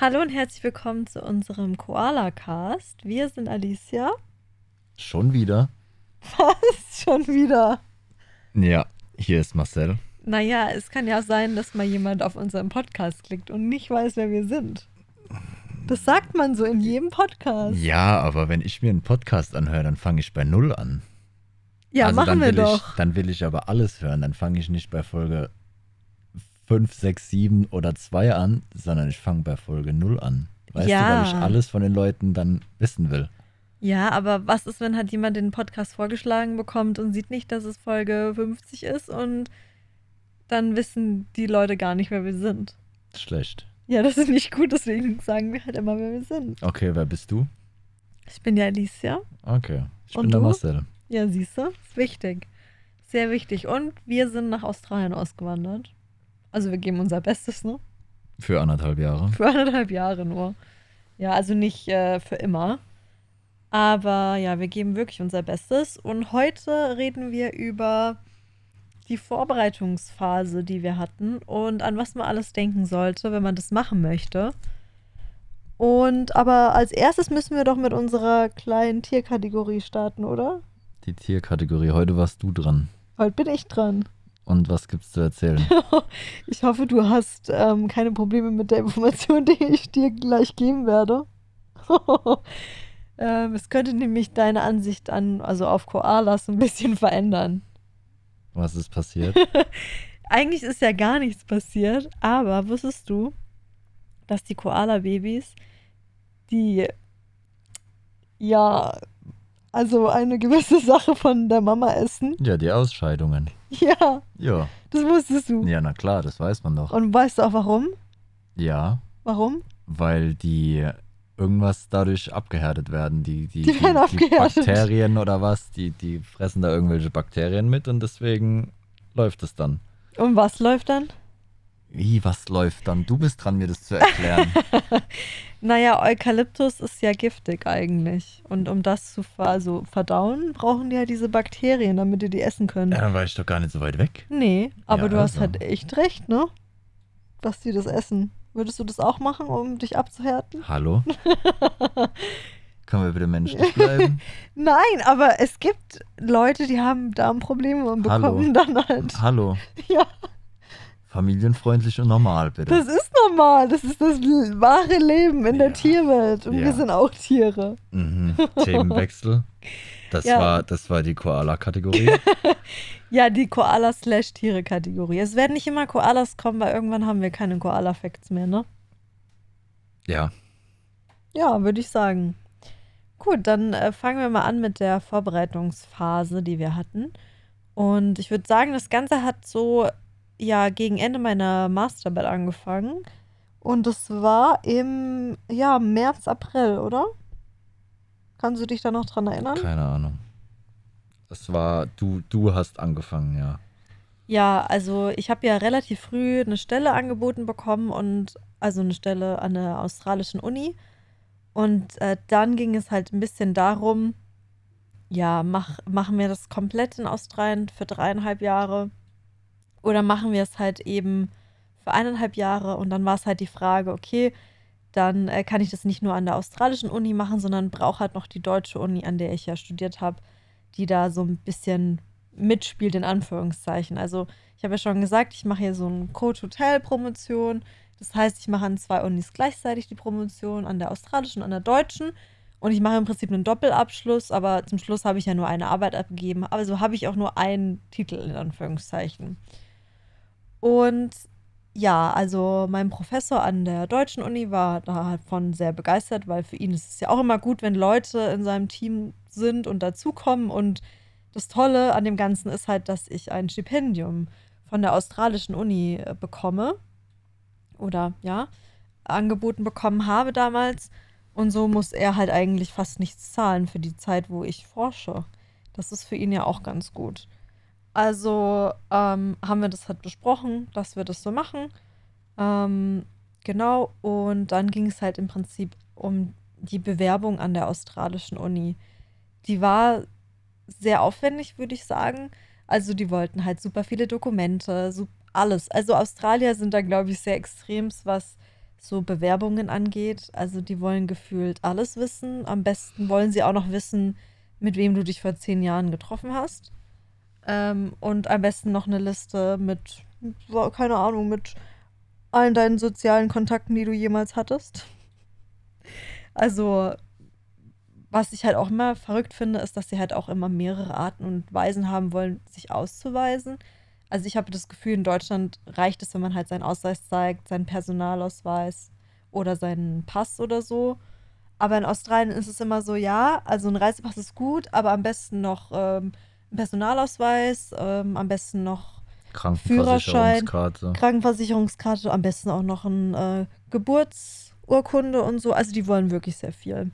Hallo und herzlich willkommen zu unserem Koala Cast. Wir sind Alicia. Schon wieder? Was? Schon wieder? Ja, hier ist Marcel. Naja, es kann ja sein, dass mal jemand auf unseren Podcast klickt und nicht weiß, wer wir sind. Das sagt man so in jedem Podcast. Ja, aber wenn ich mir einen Podcast anhöre, dann fange ich bei Null an. Ja, also machen wir doch. Ich, dann will ich aber alles hören. Dann fange ich nicht bei Folge 5, 6, 7 oder 2 an, sondern ich fange bei Folge 0 an. Weißt ja. du, weil ich alles von den Leuten dann wissen will. Ja, aber was ist, wenn hat jemand den Podcast vorgeschlagen bekommt und sieht nicht, dass es Folge 50 ist und dann wissen die Leute gar nicht, wer wir sind. Schlecht. Ja, das ist nicht gut, deswegen sagen wir halt immer, wer wir sind. Okay, wer bist du? Ich bin ja Alicia. Okay, ich und bin der du? Marcel. Ja, siehst du, ist wichtig. Sehr wichtig. Und wir sind nach Australien ausgewandert. Also wir geben unser Bestes, ne? Für anderthalb Jahre. Für anderthalb Jahre nur. Ja, also nicht äh, für immer. Aber ja, wir geben wirklich unser Bestes. Und heute reden wir über die Vorbereitungsphase, die wir hatten und an was man alles denken sollte, wenn man das machen möchte. Und aber als erstes müssen wir doch mit unserer kleinen Tierkategorie starten, oder? Die Tierkategorie. Heute warst du dran. Heute bin ich dran. Und was gibt's zu erzählen? ich hoffe, du hast ähm, keine Probleme mit der Information, die ich dir gleich geben werde. ähm, es könnte nämlich deine Ansicht an, also auf Koalas ein bisschen verändern. Was ist passiert? Eigentlich ist ja gar nichts passiert, aber wusstest du, dass die Koala-Babys, die ja also eine gewisse Sache von der Mama essen. Ja, die Ausscheidungen. Ja. Ja. Das wusstest du. Ja, na klar, das weiß man doch. Und weißt du auch warum? Ja. Warum? Weil die irgendwas dadurch abgehärtet werden. Die, die, die, werden die, die Bakterien oder was, die, die fressen da irgendwelche Bakterien mit und deswegen läuft es dann. Und was läuft dann? Wie, was läuft dann? Du bist dran, mir das zu erklären. naja, Eukalyptus ist ja giftig eigentlich. Und um das zu also verdauen, brauchen die ja halt diese Bakterien, damit die die essen können. Ja, dann war ich doch gar nicht so weit weg. Nee, aber ja, du also. hast halt echt recht, ne? Dass die das essen. Würdest du das auch machen, um dich abzuhärten? Hallo? Können wir bitte menschlich bleiben? Nein, aber es gibt Leute, die haben Darmprobleme und bekommen Hallo. dann halt. Hallo. Ja. Familienfreundlich und normal, bitte. Das ist normal. Das ist das wahre Leben in ja. der Tierwelt. Und ja. wir sind auch Tiere. Mhm. Themenwechsel. Das, ja. war, das war die Koala-Kategorie. ja, die Koala-Slash-Tiere-Kategorie. Es werden nicht immer Koalas kommen, weil irgendwann haben wir keine Koala-Facts mehr, ne? Ja. Ja, würde ich sagen. Gut, dann äh, fangen wir mal an mit der Vorbereitungsphase, die wir hatten. Und ich würde sagen, das Ganze hat so ja gegen Ende meiner Masterarbeit angefangen. Und das war im ja, März, April, oder? Kannst du dich da noch dran erinnern? Keine Ahnung. Das war, du, du hast angefangen, ja. Ja, also ich habe ja relativ früh eine Stelle angeboten bekommen und also eine Stelle an der australischen Uni. Und äh, dann ging es halt ein bisschen darum, ja, mach, machen wir das komplett in Australien für dreieinhalb Jahre oder machen wir es halt eben für eineinhalb Jahre und dann war es halt die Frage, okay, dann äh, kann ich das nicht nur an der australischen Uni machen, sondern brauche halt noch die deutsche Uni, an der ich ja studiert habe, die da so ein bisschen mitspielt, in Anführungszeichen. Also ich habe ja schon gesagt, ich mache hier so eine Coach-Hotel-Promotion. Das heißt, ich mache an zwei Unis gleichzeitig die Promotion, an der australischen und an der deutschen. Und ich mache im Prinzip einen Doppelabschluss, aber zum Schluss habe ich ja nur eine Arbeit abgegeben. Also habe ich auch nur einen Titel in Anführungszeichen. Und ja, also mein Professor an der deutschen Uni war davon sehr begeistert, weil für ihn ist es ja auch immer gut, wenn Leute in seinem Team sind und dazukommen. Und das Tolle an dem Ganzen ist halt, dass ich ein Stipendium von der australischen Uni äh, bekomme oder ja, angeboten bekommen habe damals. Und so muss er halt eigentlich fast nichts zahlen für die Zeit, wo ich forsche. Das ist für ihn ja auch ganz gut. Also ähm, haben wir das halt besprochen, dass wir das so machen. Ähm, genau, und dann ging es halt im Prinzip um die Bewerbung an der australischen Uni. Die war sehr aufwendig, würde ich sagen. Also die wollten halt super viele Dokumente, so alles. Also Australier sind da, glaube ich, sehr extrems, was so Bewerbungen angeht. Also die wollen gefühlt alles wissen. Am besten wollen sie auch noch wissen, mit wem du dich vor zehn Jahren getroffen hast. Ähm, und am besten noch eine Liste mit, keine Ahnung, mit allen deinen sozialen Kontakten, die du jemals hattest. Also, was ich halt auch immer verrückt finde, ist, dass sie halt auch immer mehrere Arten und Weisen haben wollen, sich auszuweisen. Also ich habe das Gefühl, in Deutschland reicht es, wenn man halt seinen Ausweis zeigt, seinen Personalausweis oder seinen Pass oder so. Aber in Australien ist es immer so, ja, also ein Reisepass ist gut, aber am besten noch ähm, Personalausweis, ähm, am besten noch Führerschein, Krankenversicherungskarte. Krankenversicherungskarte, am besten auch noch eine äh, Geburtsurkunde und so. Also die wollen wirklich sehr viel.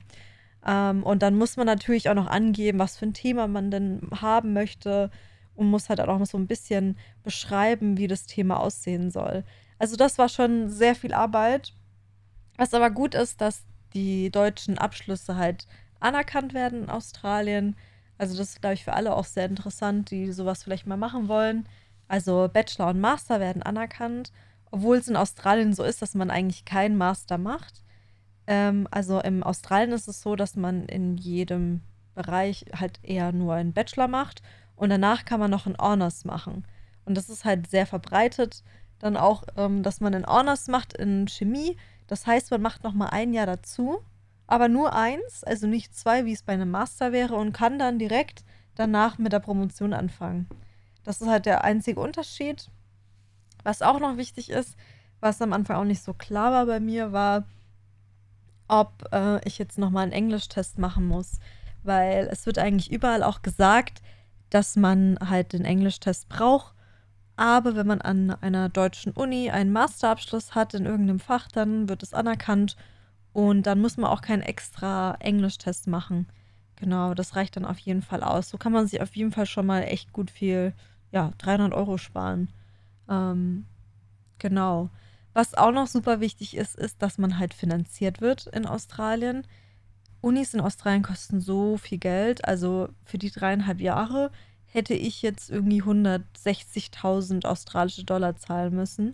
Ähm, und dann muss man natürlich auch noch angeben, was für ein Thema man denn haben möchte und muss halt auch noch so ein bisschen beschreiben, wie das Thema aussehen soll. Also das war schon sehr viel Arbeit. Was aber gut ist, dass die deutschen Abschlüsse halt anerkannt werden in Australien also das ist, glaube ich, für alle auch sehr interessant, die sowas vielleicht mal machen wollen. Also Bachelor und Master werden anerkannt, obwohl es in Australien so ist, dass man eigentlich keinen Master macht. Ähm, also in Australien ist es so, dass man in jedem Bereich halt eher nur einen Bachelor macht und danach kann man noch einen Honors machen. Und das ist halt sehr verbreitet. Dann auch, ähm, dass man einen Honors macht in Chemie. Das heißt, man macht noch mal ein Jahr dazu aber nur eins, also nicht zwei, wie es bei einem Master wäre, und kann dann direkt danach mit der Promotion anfangen. Das ist halt der einzige Unterschied. Was auch noch wichtig ist, was am Anfang auch nicht so klar war bei mir, war, ob äh, ich jetzt nochmal einen Englischtest machen muss. Weil es wird eigentlich überall auch gesagt, dass man halt den Englischtest braucht. Aber wenn man an einer deutschen Uni einen Masterabschluss hat in irgendeinem Fach, dann wird es anerkannt und dann muss man auch keinen extra Englischtest machen. Genau, das reicht dann auf jeden Fall aus. So kann man sich auf jeden Fall schon mal echt gut viel, ja, 300 Euro sparen. Ähm, genau. Was auch noch super wichtig ist, ist, dass man halt finanziert wird in Australien. Unis in Australien kosten so viel Geld. Also für die dreieinhalb Jahre hätte ich jetzt irgendwie 160.000 australische Dollar zahlen müssen.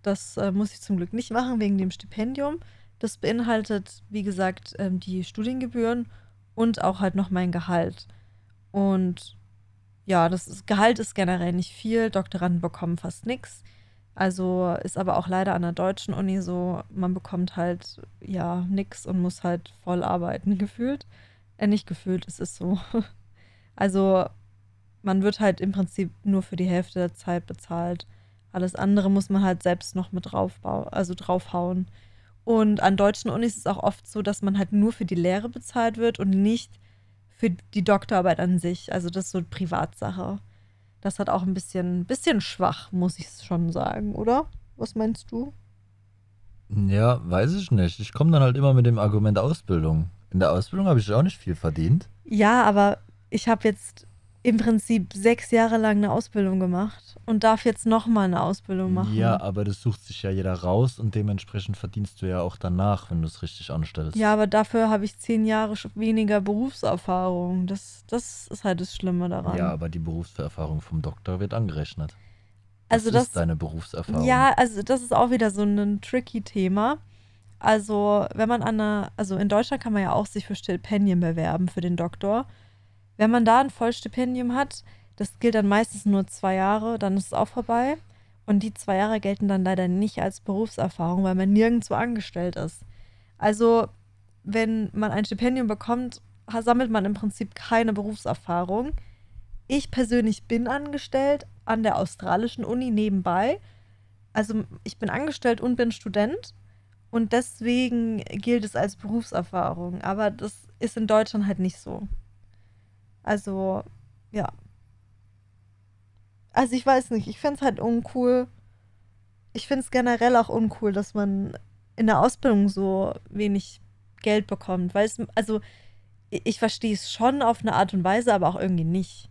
Das äh, muss ich zum Glück nicht machen wegen dem Stipendium. Das beinhaltet, wie gesagt, ähm, die Studiengebühren und auch halt noch mein Gehalt. Und ja, das ist, Gehalt ist generell nicht viel, Doktoranden bekommen fast nichts. Also ist aber auch leider an der deutschen Uni so, man bekommt halt ja nichts und muss halt voll arbeiten, gefühlt. Äh, nicht gefühlt, es ist so. Also man wird halt im Prinzip nur für die Hälfte der Zeit bezahlt. Alles andere muss man halt selbst noch mit draufbauen, also draufhauen. Und an deutschen Unis ist es auch oft so, dass man halt nur für die Lehre bezahlt wird und nicht für die Doktorarbeit an sich. Also das ist so Privatsache. Das hat auch ein bisschen, bisschen schwach, muss ich schon sagen, oder? Was meinst du? Ja, weiß ich nicht. Ich komme dann halt immer mit dem Argument Ausbildung. In der Ausbildung habe ich auch nicht viel verdient. Ja, aber ich habe jetzt im Prinzip sechs Jahre lang eine Ausbildung gemacht und darf jetzt nochmal eine Ausbildung machen. Ja, aber das sucht sich ja jeder raus und dementsprechend verdienst du ja auch danach, wenn du es richtig anstellst. Ja, aber dafür habe ich zehn Jahre weniger Berufserfahrung. Das, das ist halt das Schlimme daran. Ja, aber die Berufserfahrung vom Doktor wird angerechnet. Also das also das ist deine Berufserfahrung. Ja, also das ist auch wieder so ein tricky Thema. Also, wenn man an einer, also in Deutschland kann man ja auch sich für Stipendien bewerben für den Doktor. Wenn man da ein Vollstipendium hat, das gilt dann meistens nur zwei Jahre, dann ist es auch vorbei. Und die zwei Jahre gelten dann leider nicht als Berufserfahrung, weil man nirgendwo angestellt ist. Also, wenn man ein Stipendium bekommt, sammelt man im Prinzip keine Berufserfahrung. Ich persönlich bin angestellt an der australischen Uni nebenbei. Also, ich bin angestellt und bin Student. Und deswegen gilt es als Berufserfahrung. Aber das ist in Deutschland halt nicht so. Also, ja. Also ich weiß nicht, ich finde es halt uncool. Ich finde es generell auch uncool, dass man in der Ausbildung so wenig Geld bekommt. Weil es, also ich verstehe es schon auf eine Art und Weise, aber auch irgendwie nicht.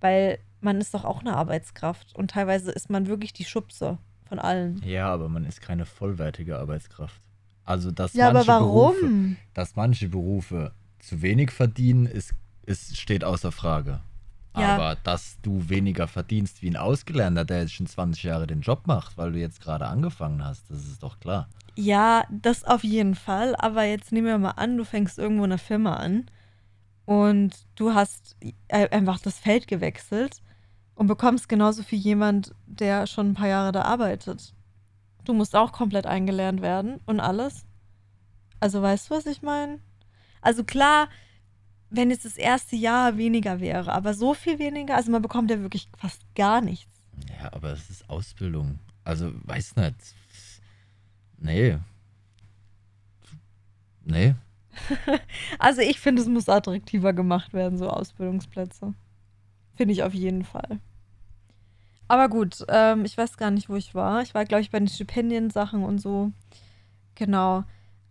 Weil man ist doch auch eine Arbeitskraft und teilweise ist man wirklich die Schubse von allen. Ja, aber man ist keine vollwertige Arbeitskraft. Also, dass, ja, manche, Berufe, dass manche Berufe zu wenig verdienen, ist es steht außer Frage. Ja. Aber dass du weniger verdienst wie ein Ausgelernter, der jetzt schon 20 Jahre den Job macht, weil du jetzt gerade angefangen hast, das ist doch klar. Ja, das auf jeden Fall. Aber jetzt nehmen wir mal an, du fängst irgendwo eine Firma an und du hast e-, äh, einfach das Feld gewechselt und bekommst genauso viel jemand, der schon ein paar Jahre da arbeitet. Du musst auch komplett eingelernt werden und alles. Also weißt du, was ich meine? Also klar, wenn es das erste Jahr weniger wäre, aber so viel weniger, also man bekommt ja wirklich fast gar nichts. Ja, aber es ist Ausbildung. Also, weiß nicht. Nee. Nee. also, ich finde, es muss attraktiver gemacht werden, so Ausbildungsplätze. Finde ich auf jeden Fall. Aber gut, ähm, ich weiß gar nicht, wo ich war. Ich war, glaube ich, bei den Stipendiensachen und so. Genau.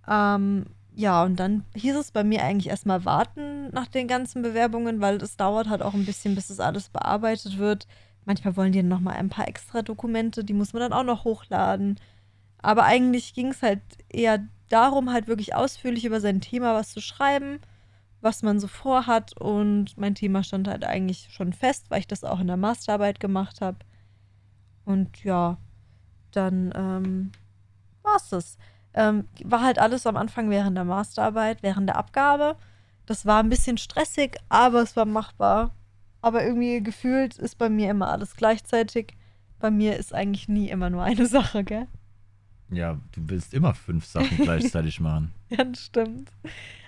Ähm, ja, und dann hieß es bei mir eigentlich erstmal warten nach den ganzen Bewerbungen, weil es dauert halt auch ein bisschen, bis das alles bearbeitet wird. Manchmal wollen die dann nochmal ein paar extra Dokumente, die muss man dann auch noch hochladen. Aber eigentlich ging es halt eher darum, halt wirklich ausführlich über sein Thema was zu schreiben, was man so vorhat. Und mein Thema stand halt eigentlich schon fest, weil ich das auch in der Masterarbeit gemacht habe. Und ja, dann ähm, es das. Ähm, war halt alles am Anfang während der Masterarbeit, während der Abgabe. Das war ein bisschen stressig, aber es war machbar. Aber irgendwie gefühlt ist bei mir immer alles gleichzeitig. Bei mir ist eigentlich nie immer nur eine Sache, gell? Ja, du willst immer fünf Sachen gleichzeitig machen. Ja, das stimmt.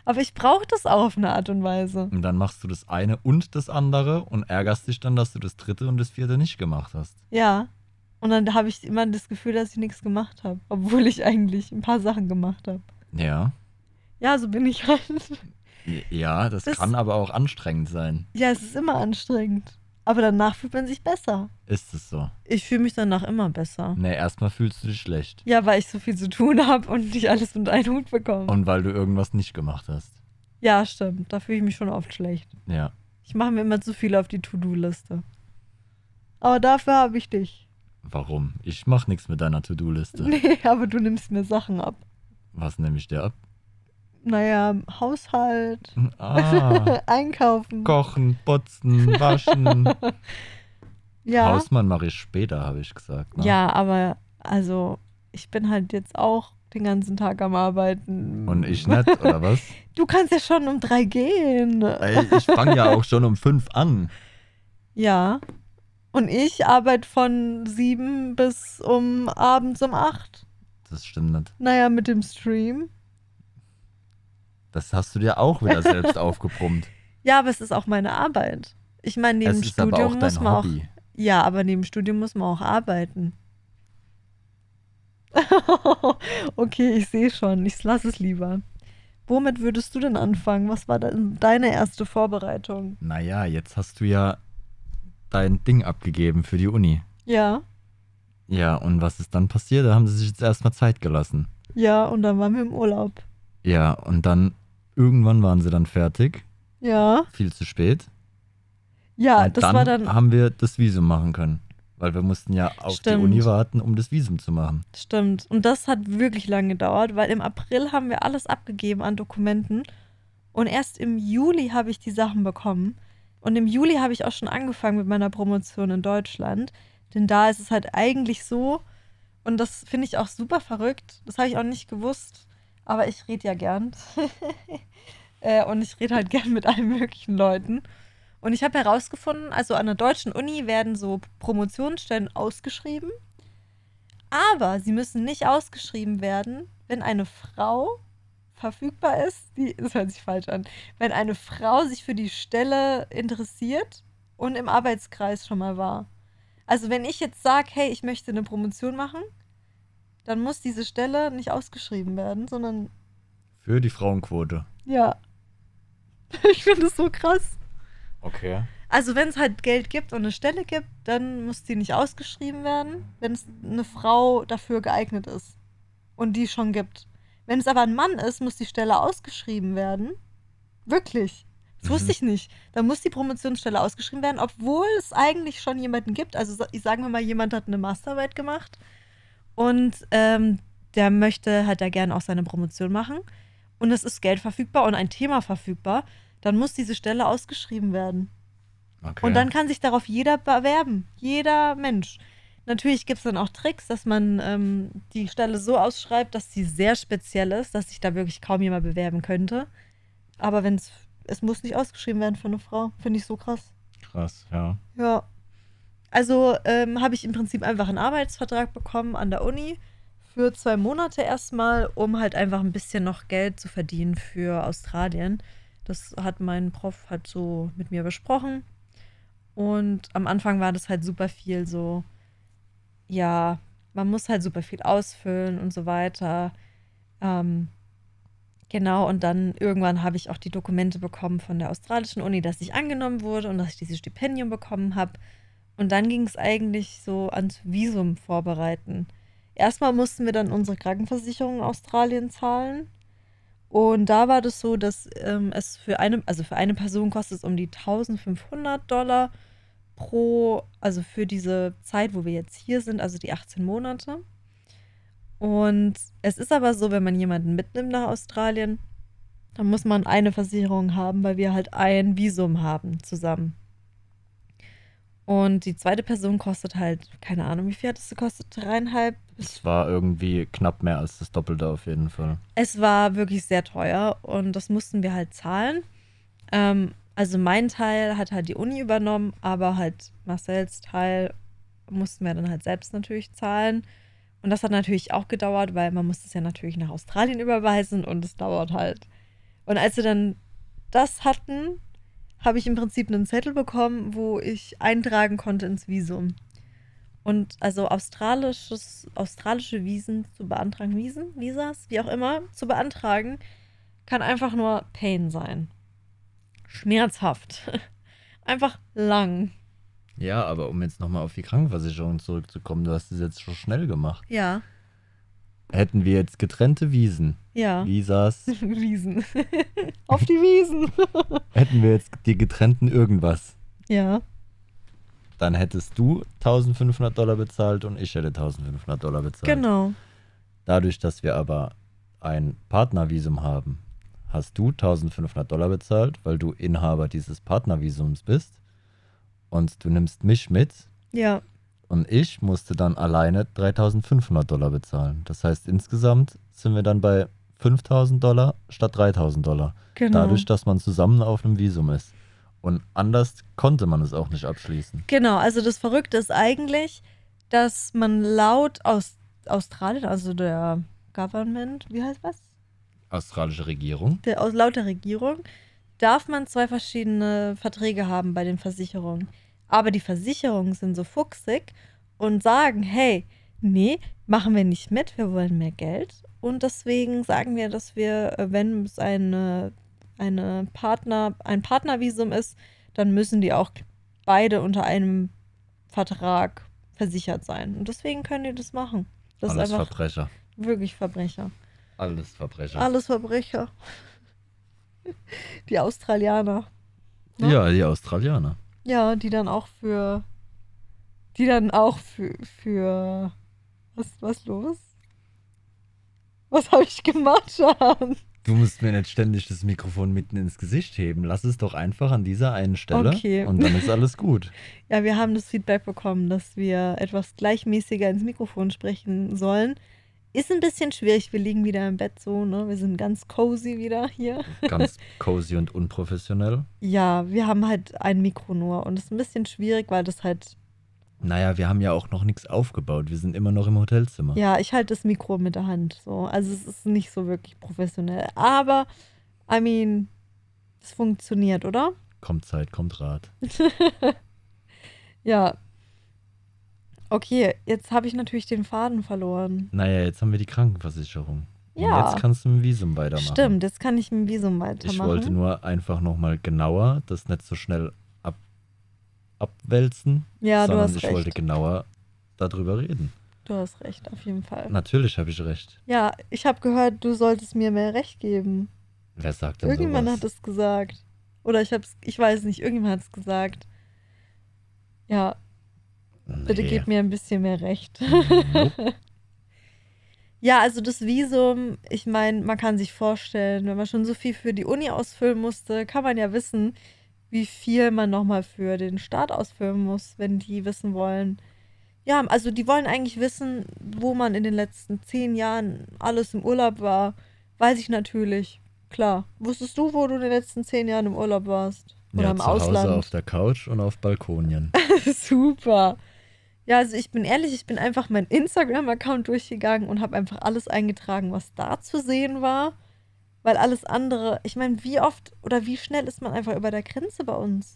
Aber ich brauche das auch auf eine Art und Weise. Und dann machst du das eine und das andere und ärgerst dich dann, dass du das dritte und das vierte nicht gemacht hast. Ja. Und dann habe ich immer das Gefühl, dass ich nichts gemacht habe, obwohl ich eigentlich ein paar Sachen gemacht habe. Ja. Ja, so bin ich halt. Ja, das, das kann aber auch anstrengend sein. Ja, es ist immer anstrengend. Aber danach fühlt man sich besser. Ist es so? Ich fühle mich danach immer besser. Nee, erstmal fühlst du dich schlecht. Ja, weil ich so viel zu tun habe und nicht alles unter einen Hut bekomme. Und weil du irgendwas nicht gemacht hast. Ja, stimmt. Da fühle ich mich schon oft schlecht. Ja. Ich mache mir immer zu viel auf die To-Do-Liste. Aber dafür habe ich dich. Warum? Ich mach nichts mit deiner To-Do-Liste. Nee, aber du nimmst mir Sachen ab. Was nehme ich dir ab? Naja, Haushalt, ah, Einkaufen. Kochen, putzen, waschen. ja. Hausmann mache ich später, habe ich gesagt. Ne? Ja, aber also ich bin halt jetzt auch den ganzen Tag am Arbeiten. Und ich nicht, oder was? du kannst ja schon um drei gehen. Ey, ich fange ja auch schon um fünf an. Ja. Und ich arbeite von sieben bis um abends um acht. Das stimmt nicht. Naja, mit dem Stream. Das hast du dir auch wieder selbst aufgebrummt. Ja, aber es ist auch meine Arbeit. Ich meine, neben es Studium muss man Hobby. auch. Ja, aber neben Studium muss man auch arbeiten. okay, ich sehe schon. Ich lasse es lieber. Womit würdest du denn anfangen? Was war deine erste Vorbereitung? Naja, jetzt hast du ja dein Ding abgegeben für die Uni. Ja. Ja, und was ist dann passiert? Da haben sie sich jetzt erstmal Zeit gelassen. Ja, und dann waren wir im Urlaub. Ja, und dann irgendwann waren sie dann fertig. Ja. Viel zu spät. Ja, und das dann war dann. Haben wir das Visum machen können. Weil wir mussten ja auf Stimmt. die Uni warten, um das Visum zu machen. Stimmt. Und das hat wirklich lange gedauert, weil im April haben wir alles abgegeben an Dokumenten. Und erst im Juli habe ich die Sachen bekommen. Und im Juli habe ich auch schon angefangen mit meiner Promotion in Deutschland. Denn da ist es halt eigentlich so, und das finde ich auch super verrückt, das habe ich auch nicht gewusst, aber ich rede ja gern. äh, und ich rede halt gern mit allen möglichen Leuten. Und ich habe herausgefunden, also an der deutschen Uni werden so Promotionsstellen ausgeschrieben, aber sie müssen nicht ausgeschrieben werden, wenn eine Frau verfügbar ist, die, das hört sich falsch an, wenn eine Frau sich für die Stelle interessiert und im Arbeitskreis schon mal war. Also wenn ich jetzt sage, hey, ich möchte eine Promotion machen, dann muss diese Stelle nicht ausgeschrieben werden, sondern... Für die Frauenquote. Ja. Ich finde das so krass. Okay. Also wenn es halt Geld gibt und eine Stelle gibt, dann muss die nicht ausgeschrieben werden, wenn es eine Frau dafür geeignet ist und die schon gibt. Wenn es aber ein Mann ist, muss die Stelle ausgeschrieben werden. Wirklich. Das wusste mhm. ich nicht. Dann muss die Promotionsstelle ausgeschrieben werden, obwohl es eigentlich schon jemanden gibt. Also sagen wir mal, jemand hat eine Masterarbeit gemacht und ähm, der möchte halt da gerne auch seine Promotion machen. Und es ist Geld verfügbar und ein Thema verfügbar. Dann muss diese Stelle ausgeschrieben werden. Okay. Und dann kann sich darauf jeder bewerben. Jeder Mensch. Natürlich gibt es dann auch Tricks, dass man ähm, die Stelle so ausschreibt, dass sie sehr speziell ist, dass sich da wirklich kaum jemand bewerben könnte. Aber wenn es, es muss nicht ausgeschrieben werden für eine Frau, finde ich so krass. Krass, ja. Ja. Also ähm, habe ich im Prinzip einfach einen Arbeitsvertrag bekommen an der Uni für zwei Monate erstmal, um halt einfach ein bisschen noch Geld zu verdienen für Australien. Das hat mein Prof halt so mit mir besprochen. Und am Anfang war das halt super viel so ja, man muss halt super viel ausfüllen und so weiter. Ähm, genau, und dann irgendwann habe ich auch die Dokumente bekommen von der australischen Uni, dass ich angenommen wurde und dass ich dieses Stipendium bekommen habe. Und dann ging es eigentlich so ans Visum vorbereiten. Erstmal mussten wir dann unsere Krankenversicherung in Australien zahlen. Und da war das so, dass ähm, es für eine, also für eine Person kostet es um die 1500 Dollar pro, also für diese Zeit, wo wir jetzt hier sind, also die 18 Monate. Und es ist aber so, wenn man jemanden mitnimmt nach Australien, dann muss man eine Versicherung haben, weil wir halt ein Visum haben zusammen. Und die zweite Person kostet halt, keine Ahnung, wie viel hat es gekostet? Dreieinhalb? Es war irgendwie knapp mehr als das Doppelte auf jeden Fall. Es war wirklich sehr teuer und das mussten wir halt zahlen. Ähm, also mein Teil hat halt die Uni übernommen, aber halt Marcells Teil mussten wir dann halt selbst natürlich zahlen. Und das hat natürlich auch gedauert, weil man muss es ja natürlich nach Australien überweisen und es dauert halt. Und als wir dann das hatten, habe ich im Prinzip einen Zettel bekommen, wo ich eintragen konnte ins Visum. Und also australisches, australische Visen zu beantragen, Visen, Visas, wie auch immer, zu beantragen, kann einfach nur Pain sein schmerzhaft. Einfach lang. Ja, aber um jetzt nochmal auf die Krankenversicherung zurückzukommen, du hast es jetzt schon schnell gemacht. Ja. Hätten wir jetzt getrennte Wiesen. Ja. Visas. Wiesen. auf die Wiesen. Hätten wir jetzt die getrennten irgendwas. Ja. Dann hättest du 1500 Dollar bezahlt und ich hätte 1500 Dollar bezahlt. Genau. Dadurch, dass wir aber ein Partnervisum haben, hast du 1500 Dollar bezahlt, weil du Inhaber dieses Partnervisums bist und du nimmst mich mit. Ja. Und ich musste dann alleine 3500 Dollar bezahlen. Das heißt, insgesamt sind wir dann bei 5000 Dollar statt 3000 Dollar. Genau. Dadurch, dass man zusammen auf einem Visum ist. Und anders konnte man es auch nicht abschließen. Genau, also das Verrückte ist eigentlich, dass man laut aus Australien, also der Government, wie heißt was? australische Regierung? Der, aus lauter Regierung darf man zwei verschiedene Verträge haben bei den Versicherungen. Aber die Versicherungen sind so fuchsig und sagen, hey, nee, machen wir nicht mit, wir wollen mehr Geld. Und deswegen sagen wir, dass wir, äh, wenn es eine, eine Partner, ein Partnervisum ist, dann müssen die auch beide unter einem Vertrag versichert sein. Und deswegen können die das machen. Das Alles Verbrecher. Wirklich Verbrecher. Alles Verbrecher. Alles Verbrecher. Die Australianer. Ne? Ja, die Australianer. Ja, die dann auch für. Die dann auch für. für was, was los? Was habe ich gemacht, Jan? Du musst mir nicht ständig das Mikrofon mitten ins Gesicht heben. Lass es doch einfach an dieser einen Stelle okay. und dann ist alles gut. ja, wir haben das Feedback bekommen, dass wir etwas gleichmäßiger ins Mikrofon sprechen sollen. Ist ein bisschen schwierig. Wir liegen wieder im Bett so, ne? Wir sind ganz cozy wieder hier. Ganz cozy und unprofessionell. Ja, wir haben halt ein Mikro nur und es ist ein bisschen schwierig, weil das halt. Naja, wir haben ja auch noch nichts aufgebaut. Wir sind immer noch im Hotelzimmer. Ja, ich halte das Mikro mit der Hand. So. Also es ist nicht so wirklich professionell. Aber, I mean, es funktioniert, oder? Kommt Zeit, kommt Rat. ja, Okay, jetzt habe ich natürlich den Faden verloren. Naja, jetzt haben wir die Krankenversicherung. Ja. Und jetzt kannst du ein Visum weitermachen. Stimmt, jetzt kann ich ein Visum weitermachen. Ich wollte nur einfach nochmal genauer, das nicht so schnell ab, abwälzen. Ja, du hast ich recht. Ich wollte genauer darüber reden. Du hast recht, auf jeden Fall. Natürlich habe ich recht. Ja, ich habe gehört, du solltest mir mehr Recht geben. Wer sagt denn Irgendjemand sowas? hat es gesagt. Oder ich hab's, ich weiß nicht, irgendjemand hat es gesagt. Ja, Nee. Bitte gib mir ein bisschen mehr Recht. Nope. ja, also das Visum, ich meine, man kann sich vorstellen, wenn man schon so viel für die Uni ausfüllen musste, kann man ja wissen, wie viel man nochmal für den Staat ausfüllen muss, wenn die wissen wollen. Ja, also die wollen eigentlich wissen, wo man in den letzten zehn Jahren alles im Urlaub war. Weiß ich natürlich. Klar. Wusstest du, wo du in den letzten zehn Jahren im Urlaub warst? Oder ja, im zu Ausland? Hause auf der Couch und auf Balkonien. Super. Ja, also ich bin ehrlich, ich bin einfach meinen Instagram-Account durchgegangen und habe einfach alles eingetragen, was da zu sehen war. Weil alles andere, ich meine, wie oft oder wie schnell ist man einfach über der Grenze bei uns?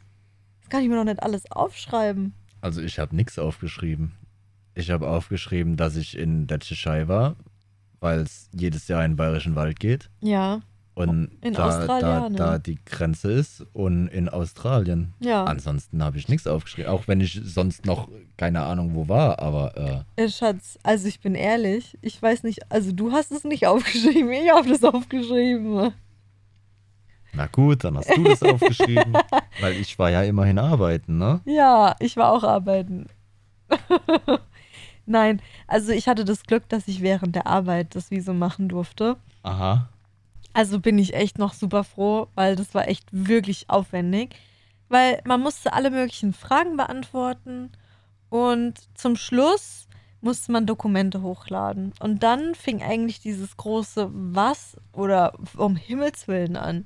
Das kann ich mir noch nicht alles aufschreiben. Also ich habe nichts aufgeschrieben. Ich habe aufgeschrieben, dass ich in der Tschechei war, weil es jedes Jahr in den Bayerischen Wald geht. Ja. Und in da, da, da die Grenze ist und in Australien. Ja. Ansonsten habe ich nichts aufgeschrieben, auch wenn ich sonst noch keine Ahnung wo war, aber. Äh. äh Schatz, also ich bin ehrlich, ich weiß nicht, also du hast es nicht aufgeschrieben, ich habe das aufgeschrieben. Na gut, dann hast du das aufgeschrieben, weil ich war ja immerhin arbeiten, ne? Ja, ich war auch arbeiten. Nein, also ich hatte das Glück, dass ich während der Arbeit das Visum machen durfte. Aha. Also bin ich echt noch super froh, weil das war echt wirklich aufwendig. Weil man musste alle möglichen Fragen beantworten und zum Schluss musste man Dokumente hochladen. Und dann fing eigentlich dieses große Was oder um Himmels Willen an.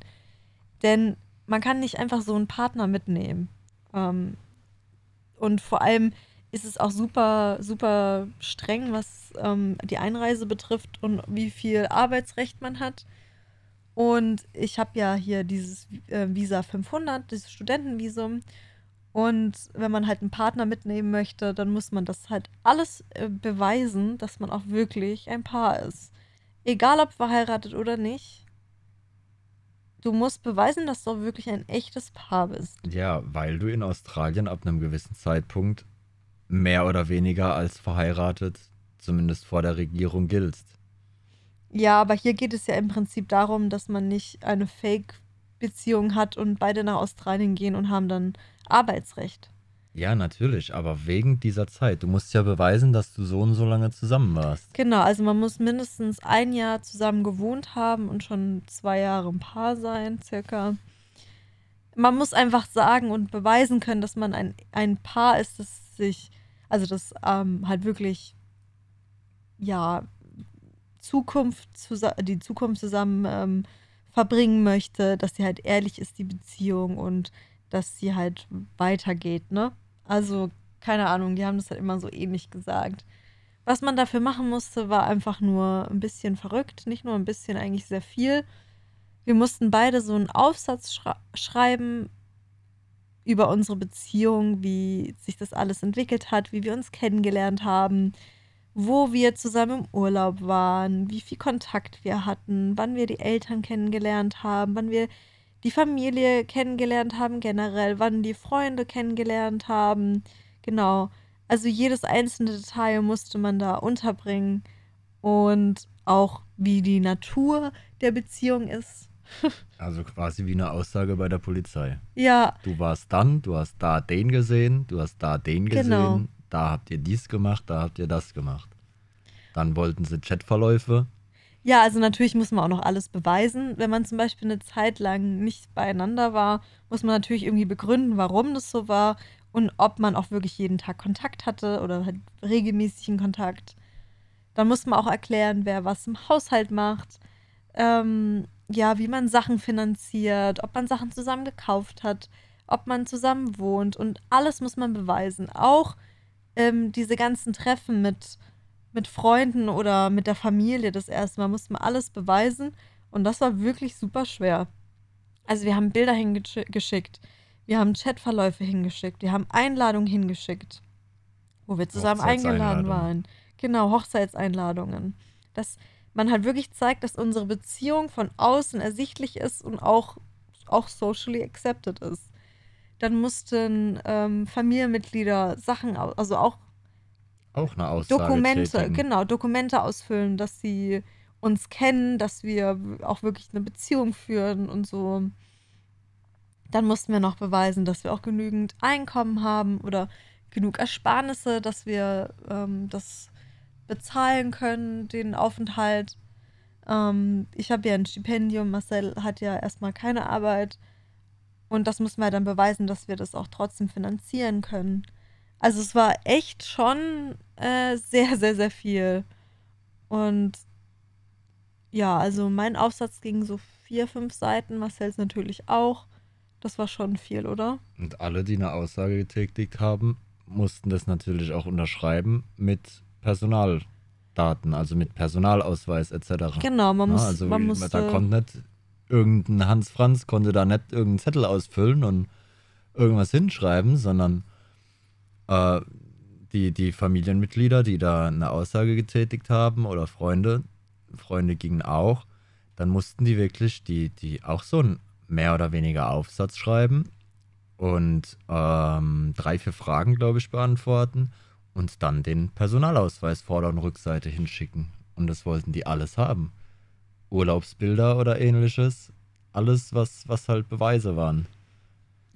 Denn man kann nicht einfach so einen Partner mitnehmen. Ähm, und vor allem ist es auch super, super streng, was ähm, die Einreise betrifft und wie viel Arbeitsrecht man hat. Und ich habe ja hier dieses äh, Visa 500, dieses Studentenvisum. Und wenn man halt einen Partner mitnehmen möchte, dann muss man das halt alles äh, beweisen, dass man auch wirklich ein Paar ist. Egal ob verheiratet oder nicht. Du musst beweisen, dass du auch wirklich ein echtes Paar bist. Ja, weil du in Australien ab einem gewissen Zeitpunkt mehr oder weniger als verheiratet, zumindest vor der Regierung, giltst. Ja, aber hier geht es ja im Prinzip darum, dass man nicht eine Fake-Beziehung hat und beide nach Australien gehen und haben dann Arbeitsrecht. Ja, natürlich, aber wegen dieser Zeit. Du musst ja beweisen, dass du so und so lange zusammen warst. Genau, also man muss mindestens ein Jahr zusammen gewohnt haben und schon zwei Jahre ein Paar sein, circa. Man muss einfach sagen und beweisen können, dass man ein, ein Paar ist, das sich, also das ähm, halt wirklich, ja, Zukunft, die Zukunft zusammen ähm, verbringen möchte, dass sie halt ehrlich ist, die Beziehung und dass sie halt weitergeht, ne? Also, keine Ahnung, die haben das halt immer so ähnlich gesagt. Was man dafür machen musste, war einfach nur ein bisschen verrückt, nicht nur ein bisschen, eigentlich sehr viel. Wir mussten beide so einen Aufsatz schra schreiben über unsere Beziehung, wie sich das alles entwickelt hat, wie wir uns kennengelernt haben, wo wir zusammen im Urlaub waren, wie viel Kontakt wir hatten, wann wir die Eltern kennengelernt haben, wann wir die Familie kennengelernt haben generell, wann die Freunde kennengelernt haben. Genau. Also jedes einzelne Detail musste man da unterbringen und auch wie die Natur der Beziehung ist. also quasi wie eine Aussage bei der Polizei. Ja. Du warst dann, du hast da den gesehen, du hast da den gesehen, genau da habt ihr dies gemacht, da habt ihr das gemacht. Dann wollten sie Chatverläufe. Ja, also natürlich muss man auch noch alles beweisen. Wenn man zum Beispiel eine Zeit lang nicht beieinander war, muss man natürlich irgendwie begründen, warum das so war und ob man auch wirklich jeden Tag Kontakt hatte oder halt regelmäßigen Kontakt. Dann muss man auch erklären, wer was im Haushalt macht. Ähm, ja, wie man Sachen finanziert, ob man Sachen zusammen gekauft hat, ob man zusammen wohnt und alles muss man beweisen. Auch ähm, diese ganzen Treffen mit, mit Freunden oder mit der Familie das erste Mal, mussten wir alles beweisen. Und das war wirklich super schwer. Also wir haben Bilder hingeschickt, wir haben Chatverläufe hingeschickt, wir haben Einladungen hingeschickt, wo wir zusammen eingeladen waren. Genau, Hochzeitseinladungen. Dass man halt wirklich zeigt, dass unsere Beziehung von außen ersichtlich ist und auch, auch socially accepted ist dann mussten ähm, Familienmitglieder Sachen, also auch, auch eine Aussage Dokumente, tätigen. genau, Dokumente ausfüllen, dass sie uns kennen, dass wir auch wirklich eine Beziehung führen und so. Dann mussten wir noch beweisen, dass wir auch genügend Einkommen haben oder genug Ersparnisse, dass wir ähm, das bezahlen können, den Aufenthalt. Ähm, ich habe ja ein Stipendium, Marcel hat ja erstmal keine Arbeit. Und das müssen wir dann beweisen, dass wir das auch trotzdem finanzieren können. Also es war echt schon äh, sehr, sehr, sehr viel. Und ja, also mein Aufsatz ging so vier, fünf Seiten, Marcells natürlich auch. Das war schon viel, oder? Und alle, die eine Aussage getätigt haben, mussten das natürlich auch unterschreiben mit Personaldaten, also mit Personalausweis etc. Genau, man ne, muss, ja, also man musste, da konnte nicht irgendein Hans Franz konnte da nicht irgendeinen Zettel ausfüllen und irgendwas hinschreiben, sondern äh, die, die Familienmitglieder, die da eine Aussage getätigt haben oder Freunde, Freunde gingen auch, dann mussten die wirklich, die, die auch so einen mehr oder weniger Aufsatz schreiben und ähm, drei, vier Fragen, glaube ich, beantworten und dann den Personalausweis Vorder- und Rückseite hinschicken. Und das wollten die alles haben. Urlaubsbilder oder ähnliches. Alles, was, was halt Beweise waren.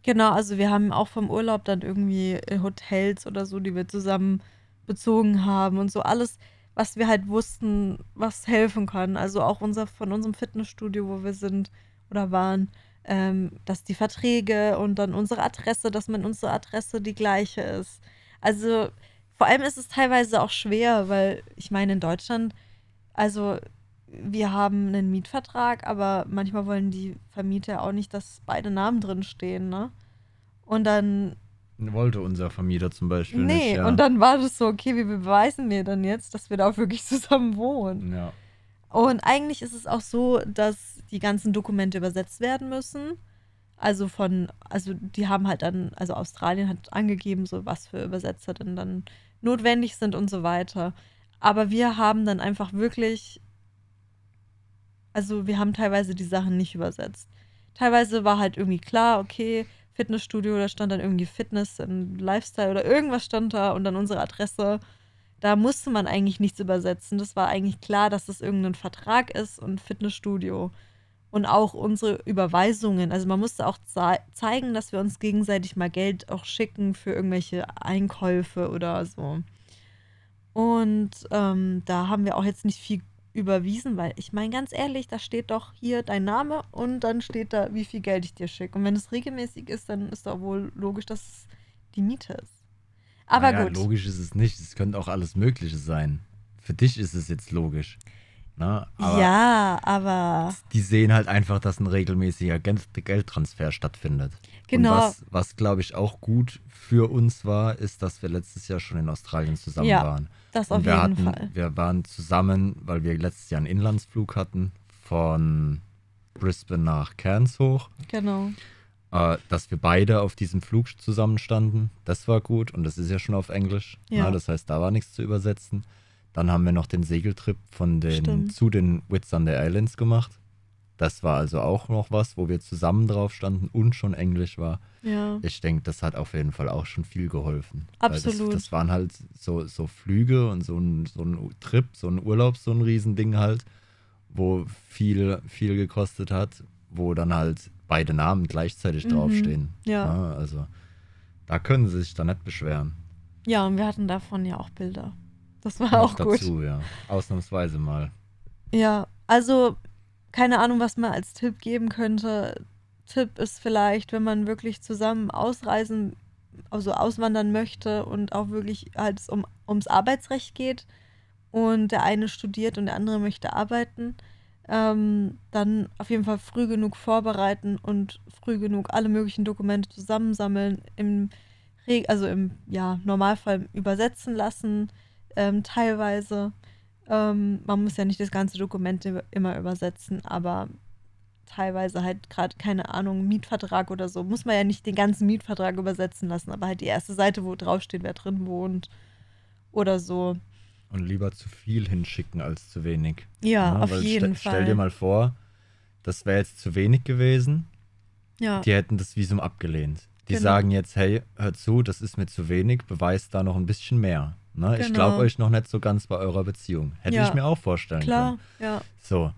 Genau, also wir haben auch vom Urlaub dann irgendwie äh, Hotels oder so, die wir zusammen bezogen haben und so alles, was wir halt wussten, was helfen kann. Also auch unser von unserem Fitnessstudio, wo wir sind oder waren, ähm, dass die Verträge und dann unsere Adresse, dass man unsere Adresse die gleiche ist. Also vor allem ist es teilweise auch schwer, weil ich meine in Deutschland, also wir haben einen Mietvertrag, aber manchmal wollen die Vermieter auch nicht, dass beide Namen drin stehen, ne? Und dann. Wollte unser Vermieter zum Beispiel. Nee, nicht, ja. und dann war das so, okay, wie beweisen wir dann jetzt, dass wir da auch wirklich zusammen wohnen? Ja. Und eigentlich ist es auch so, dass die ganzen Dokumente übersetzt werden müssen. Also von, also die haben halt dann, also Australien hat angegeben, so was für Übersetzer denn dann notwendig sind und so weiter. Aber wir haben dann einfach wirklich also wir haben teilweise die Sachen nicht übersetzt. Teilweise war halt irgendwie klar, okay, Fitnessstudio, da stand dann irgendwie Fitness und Lifestyle oder irgendwas stand da und dann unsere Adresse. Da musste man eigentlich nichts übersetzen. Das war eigentlich klar, dass das irgendein Vertrag ist und Fitnessstudio. Und auch unsere Überweisungen. Also man musste auch ze zeigen, dass wir uns gegenseitig mal Geld auch schicken für irgendwelche Einkäufe oder so. Und ähm, da haben wir auch jetzt nicht viel überwiesen, weil ich meine ganz ehrlich, da steht doch hier dein Name und dann steht da, wie viel Geld ich dir schicke. Und wenn es regelmäßig ist, dann ist doch wohl logisch, dass es die Miete ist. Aber naja, gut. Logisch ist es nicht. Es könnte auch alles Mögliche sein. Für dich ist es jetzt logisch. Ne? Aber ja, aber. Die sehen halt einfach, dass ein regelmäßiger Geldtransfer stattfindet. Genau. Und was, was glaube ich, auch gut für uns war, ist, dass wir letztes Jahr schon in Australien zusammen ja. waren. Das auf jeden hatten, Fall. Wir waren zusammen, weil wir letztes Jahr einen Inlandsflug hatten von Brisbane nach Cairns hoch. Genau. Äh, dass wir beide auf diesem Flug zusammenstanden, das war gut und das ist ja schon auf Englisch. Ne? Ja. Na, das heißt, da war nichts zu übersetzen. Dann haben wir noch den Segeltrip von den Stimmt. zu den Whitsunday Islands gemacht. Das war also auch noch was, wo wir zusammen drauf standen und schon Englisch war. Ja. Ich denke, das hat auf jeden Fall auch schon viel geholfen. Absolut. Das, das, waren halt so, so Flüge und so ein, so ein Trip, so ein Urlaub, so ein Riesending halt, wo viel, viel gekostet hat, wo dann halt beide Namen gleichzeitig mhm. draufstehen. Ja. ja. Also da können sie sich dann nicht beschweren. Ja, und wir hatten davon ja auch Bilder. Das war Noch auch dazu, gut. Dazu, ja. Ausnahmsweise mal. Ja, also keine Ahnung, was man als Tipp geben könnte. Tipp ist vielleicht, wenn man wirklich zusammen ausreisen, also auswandern möchte und auch wirklich halt um, ums Arbeitsrecht geht und der eine studiert und der andere möchte arbeiten, ähm, dann auf jeden Fall früh genug vorbereiten und früh genug alle möglichen Dokumente zusammensammeln, im also im ja, Normalfall übersetzen lassen, ähm, teilweise ähm, man muss ja nicht das ganze Dokument immer übersetzen, aber teilweise halt gerade, keine Ahnung, Mietvertrag oder so, muss man ja nicht den ganzen Mietvertrag übersetzen lassen, aber halt die erste Seite, wo draufsteht, wer drin wohnt oder so. Und lieber zu viel hinschicken als zu wenig. Ja, ja ne? auf jeden st Fall. Stell dir mal vor, das wäre jetzt zu wenig gewesen. Ja. Die hätten das Visum abgelehnt. Die genau. sagen jetzt, hey, hör zu, das ist mir zu wenig, beweis da noch ein bisschen mehr. Ne? Genau. Ich glaube euch noch nicht so ganz bei eurer Beziehung. Hätte ja. ich mir auch vorstellen Klar. können. Ja. So,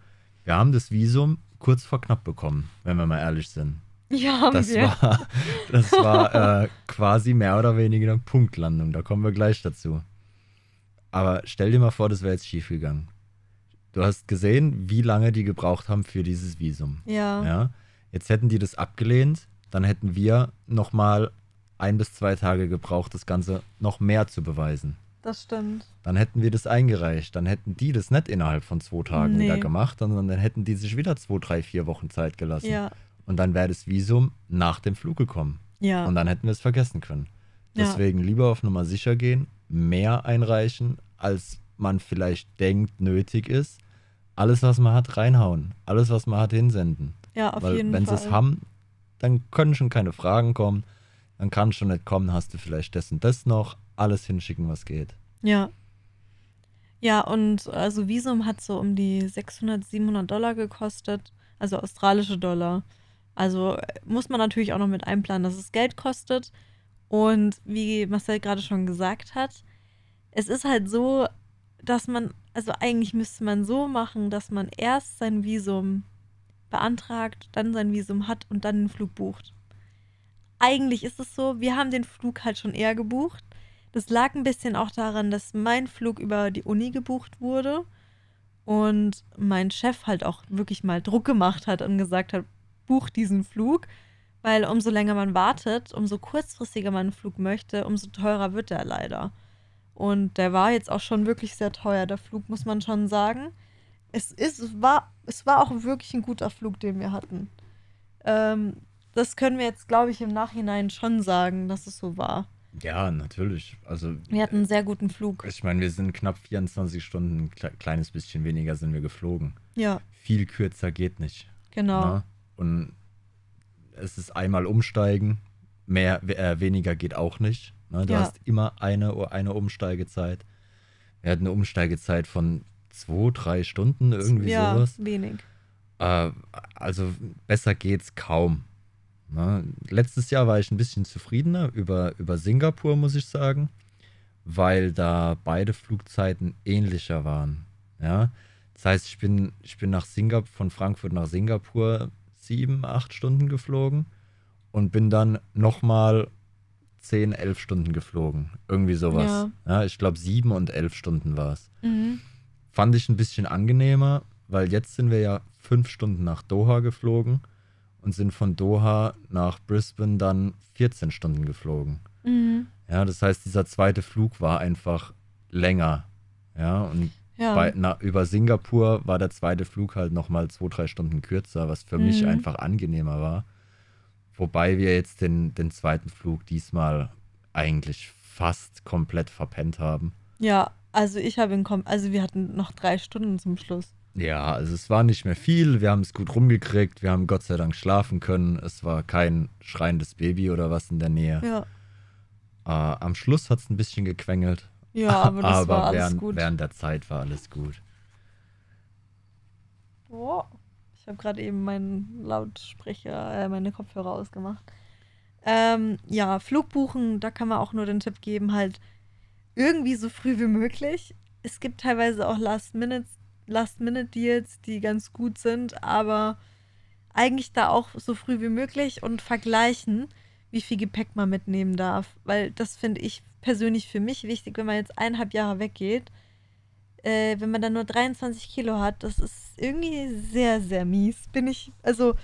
wir haben das Visum kurz vor knapp bekommen, wenn wir mal ehrlich sind. Ja, haben das wir. War, das war äh, quasi mehr oder weniger eine Punktlandung. Da kommen wir gleich dazu. Aber stell dir mal vor, das wäre jetzt schief gegangen. Du hast gesehen, wie lange die gebraucht haben für dieses Visum. Ja. ja? Jetzt hätten die das abgelehnt, dann hätten wir nochmal ein bis zwei Tage gebraucht, das Ganze noch mehr zu beweisen. Das stimmt. Dann hätten wir das eingereicht. Dann hätten die das nicht innerhalb von zwei Tagen nee. wieder gemacht, sondern dann hätten die sich wieder zwei, drei, vier Wochen Zeit gelassen. Ja. Und dann wäre das Visum nach dem Flug gekommen. Ja. Und dann hätten wir es vergessen können. Deswegen ja. lieber auf Nummer sicher gehen, mehr einreichen, als man vielleicht denkt, nötig ist. Alles, was man hat, reinhauen. Alles, was man hat, hinsenden. Ja, auf Weil, jeden wenn Fall. Wenn sie es haben, dann können schon keine Fragen kommen. Dann kann schon nicht kommen, hast du vielleicht das und das noch alles hinschicken, was geht. Ja. Ja, und also Visum hat so um die 600, 700 Dollar gekostet, also australische Dollar. Also äh, muss man natürlich auch noch mit einplanen, dass es Geld kostet. Und wie Marcel gerade schon gesagt hat, es ist halt so, dass man, also eigentlich müsste man so machen, dass man erst sein Visum beantragt, dann sein Visum hat und dann den Flug bucht. Eigentlich ist es so, wir haben den Flug halt schon eher gebucht das lag ein bisschen auch daran, dass mein Flug über die Uni gebucht wurde und mein Chef halt auch wirklich mal Druck gemacht hat und gesagt hat, buch diesen Flug, weil umso länger man wartet, umso kurzfristiger man einen Flug möchte, umso teurer wird der leider. Und der war jetzt auch schon wirklich sehr teuer, der Flug, muss man schon sagen. Es, ist, es, war, es war auch wirklich ein guter Flug, den wir hatten. Ähm, das können wir jetzt, glaube ich, im Nachhinein schon sagen, dass es so war. Ja, natürlich. Also, Wir hatten einen äh, sehr guten Flug. ich meine, wir sind knapp 24 Stunden, ein kleines bisschen weniger sind wir geflogen. Ja, Viel kürzer geht nicht. genau. Ne? Und es ist einmal umsteigen, mehr, äh, weniger geht auch nicht. Ne? Du Ja. hast immer eine, eine Umsteigezeit. Wir hatten eine Umsteigezeit von zwei, drei Stunden, irgendwie ja, sowas. wenig. Äh, also besser geht's kaum. Ne? Letztes Jahr war ich ein bisschen zufriedener über, über Singapur, muss ich sagen, weil da beide Flugzeiten ähnlicher waren. Ja? Das heißt, ich bin, ich bin nach Singapur, von Frankfurt nach Singapur sieben, acht Stunden geflogen und bin dann nochmal zehn, elf Stunden geflogen. Irgendwie sowas. Ja. ja ich glaube, sieben und elf Stunden war es. Mhm. Fand ich ein bisschen angenehmer, weil jetzt sind wir ja fünf Stunden nach Doha geflogen und sind von Doha nach Brisbane dann 14 Stunden geflogen. Mhm. Ja, das heißt, dieser zweite Flug war einfach länger. Ja, und ja. Bei, na, über Singapur war der zweite Flug halt nochmal zwei, drei Stunden kürzer, was für mhm. mich einfach angenehmer war. Wobei wir jetzt den, den zweiten Flug diesmal eigentlich fast komplett verpennt haben. Ja, also ich habe ihn, also wir hatten noch drei Stunden zum Schluss. Ja, also es war nicht mehr viel. Wir haben es gut rumgekriegt. Wir haben Gott sei Dank schlafen können. Es war kein schreiendes Baby oder was in der Nähe. Ja. Äh, am Schluss hat es ein bisschen gequengelt. Ja, aber das aber war alles während, gut. Während der Zeit war alles gut. Oh, ich habe gerade eben meinen Lautsprecher, äh, meine Kopfhörer ausgemacht. Ähm, ja, Flug buchen, da kann man auch nur den Tipp geben, halt irgendwie so früh wie möglich. Es gibt teilweise auch Last-Minutes, Last-Minute-Deals, die ganz gut sind, aber eigentlich da auch so früh wie möglich und vergleichen, wie viel Gepäck man mitnehmen darf. Weil das finde ich persönlich für mich wichtig, wenn man jetzt eineinhalb Jahre weggeht. Äh, wenn man dann nur 23 Kilo hat, das ist irgendwie sehr, sehr mies. Bin ich, also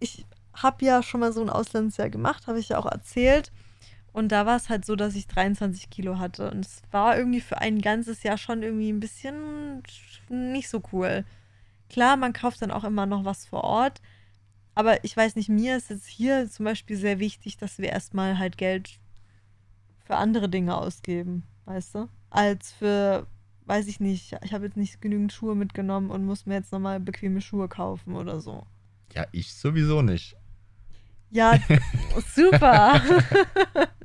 ich habe ja schon mal so ein Auslandsjahr gemacht, habe ich ja auch erzählt. Und da war es halt so, dass ich 23 Kilo hatte. Und es war irgendwie für ein ganzes Jahr schon irgendwie ein bisschen nicht so cool. Klar, man kauft dann auch immer noch was vor Ort. Aber ich weiß nicht, mir ist jetzt hier zum Beispiel sehr wichtig, dass wir erstmal halt Geld für andere Dinge ausgeben, weißt du? Als für, weiß ich nicht, ich habe jetzt nicht genügend Schuhe mitgenommen und muss mir jetzt nochmal bequeme Schuhe kaufen oder so. Ja, ich sowieso nicht. Ja, super.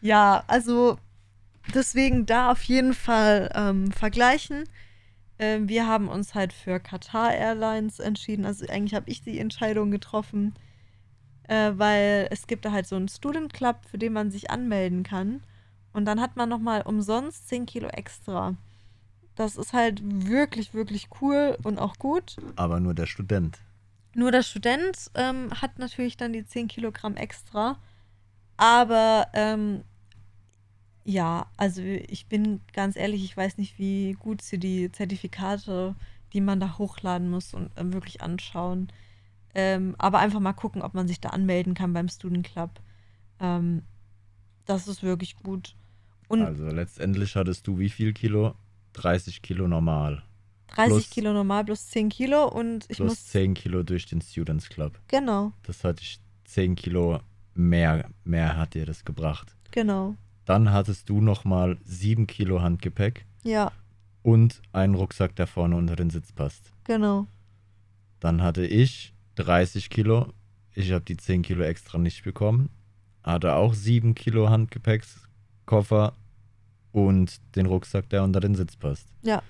Ja, also deswegen da auf jeden Fall ähm, vergleichen. Ähm, wir haben uns halt für Qatar Airlines entschieden. Also eigentlich habe ich die Entscheidung getroffen, äh, weil es gibt da halt so einen Student Club, für den man sich anmelden kann. Und dann hat man nochmal umsonst 10 Kilo extra. Das ist halt wirklich, wirklich cool und auch gut. Aber nur der Student. Nur der Student ähm, hat natürlich dann die 10 Kilogramm extra. Aber ähm, ja, also ich bin ganz ehrlich, ich weiß nicht, wie gut sie die Zertifikate, die man da hochladen muss und ähm, wirklich anschauen. Ähm, aber einfach mal gucken, ob man sich da anmelden kann beim Student Club. Ähm, das ist wirklich gut. Und also letztendlich hattest du wie viel Kilo? 30 Kilo normal. 30 plus, Kilo normal plus 10 Kilo und ich plus muss. 10 Kilo durch den Students Club. Genau. Das hatte ich 10 Kilo mehr, mehr hat dir das gebracht. Genau. Dann hattest du nochmal 7 Kilo Handgepäck. Ja. Und einen Rucksack, der vorne unter den Sitz passt. Genau. Dann hatte ich 30 Kilo. Ich habe die 10 Kilo extra nicht bekommen. Hatte auch 7 Kilo Handgepäckskoffer und den Rucksack, der unter den Sitz passt. Ja.